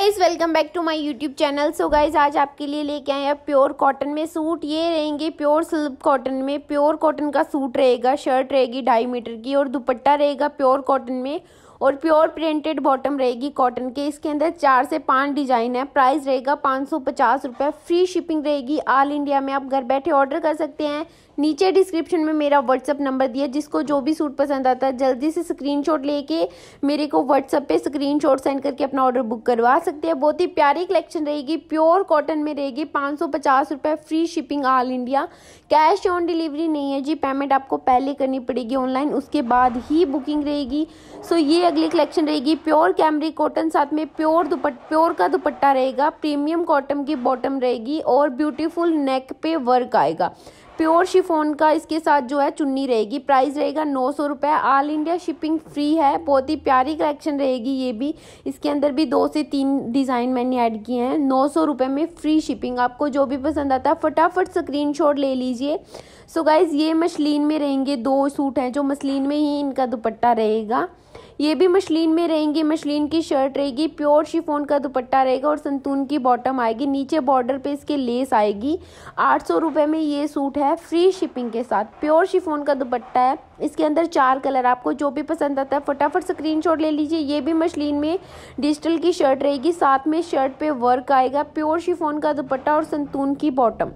guys welcome back to my YouTube channel so guys आज आपके लिए लेके आए हैं प्योर कॉटन में सूट ये रहेंगे प्योर सिल्क कॉटन में प्योर कॉटन का सूट रहेगा शर्ट रहेगी ढाई मीटर की और दुपट्टा रहेगा प्योर कॉटन में और प्योर प्रिंटेड बॉटम रहेगी कॉटन के इसके अंदर चार से पाँच डिजाइन है प्राइस रहेगा पाँच सौ पचास रुपये फ्री शिपिंग रहेगी ऑल इंडिया में आप घर बैठे ऑर्डर कर सकते हैं नीचे डिस्क्रिप्शन में मेरा व्हाट्सअप नंबर दिया जिसको जो भी सूट पसंद आता है जल्दी से शॉट लेके मेरे को व्हाट्सअप पे शॉट सेंड करके अपना ऑर्डर बुक करवा सकते हैं बहुत ही प्यारी कलेक्शन रहेगी प्योर कॉटन में रहेगी पाँच सौ पचास रुपये free shipping all India cash on delivery नहीं है जी पेमेंट आपको पहले करनी पड़ेगी ऑनलाइन उसके बाद ही बुकिंग रहेगी सो ये अगली कलेक्शन रहेगी प्योर कैमरी कॉटन साथ में प्योर दुपट प्योर का दुपट्टा रहेगा प्रीमियम कॉटन की बॉटम रहेगी और ब्यूटीफुल नेक पे वर्क आएगा प्योर शिफोन का इसके साथ जो है चुन्नी रहेगी प्राइस रहेगा नौ सौ रुपये ऑल इंडिया शिपिंग फ्री है बहुत ही प्यारी कलेक्शन रहेगी ये भी इसके अंदर भी दो से तीन डिज़ाइन मैंने ऐड किए हैं नौ सौ रुपये में फ्री शिपिंग आपको जो भी पसंद आता है फटाफट स्क्रीनशॉट ले लीजिए सो गाइज़ ये मशलिन में रहेंगे दो सूट हैं जो मसलिन में ही इनका दुपट्टा रहेगा ये भी मशलिन में रहेंगे मशलिन की शर्ट रहेगी प्योर शिफोन का दुपट्टा रहेगा और संतून की बॉटम आएगी नीचे बॉर्डर पे इसके लेस आएगी आठ सौ रुपये में ये सूट है फ्री शिपिंग के साथ प्योर शिफोन का दुपट्टा है इसके अंदर चार कलर आपको जो भी पसंद आता है फटाफट स्क्रीन ले लीजिए ये भी मशलिन में डिजिटल की शर्ट रहेगी साथ में शर्ट पे वर्क आएगा प्योर शिफोन का दुपट्टा और संतून की बॉटम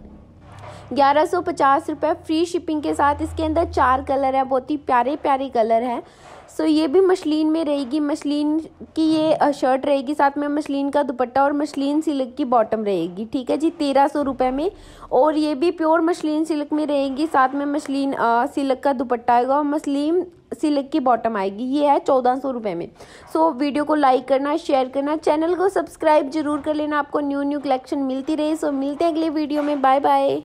ग्यारह सौ पचास रुपये फ्री शिपिंग के साथ इसके अंदर चार कलर है बहुत ही प्यारे प्यारे कलर हैं सो ये भी मशलिन में रहेगी मशलिन की ये शर्ट रहेगी साथ में मशलिन का दुपट्टा और मशलिन सिल्क की बॉटम रहेगी ठीक है जी तेरह सौ रुपये में और ये भी प्योर मशलिन सिल्क में रहेगी साथ में मशलिन सिल्क का दुपट्टा आएगा और मशलिन सिल्क की बॉटम आएगी ये है चौदह सौ रुपये में सो so, वीडियो को लाइक करना शेयर करना चैनल को सब्सक्राइब जरूर कर लेना आपको न्यू न्यू कलेक्शन मिलती रहे सो so, मिलते हैं अगले वीडियो में बाय बाय